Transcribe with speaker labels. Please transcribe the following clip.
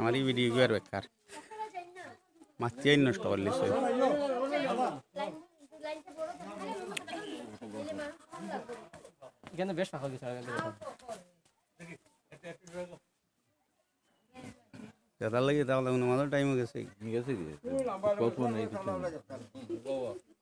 Speaker 1: আমার এই ভিডিও কি আর বেকার মাছি আইন নষ্ট করলি সে
Speaker 2: এখানে বেশ ফাঁকা গেছে
Speaker 3: দাদা লাগে তাহলে মাদার টাইমও গেছে গেছে কখন
Speaker 4: এই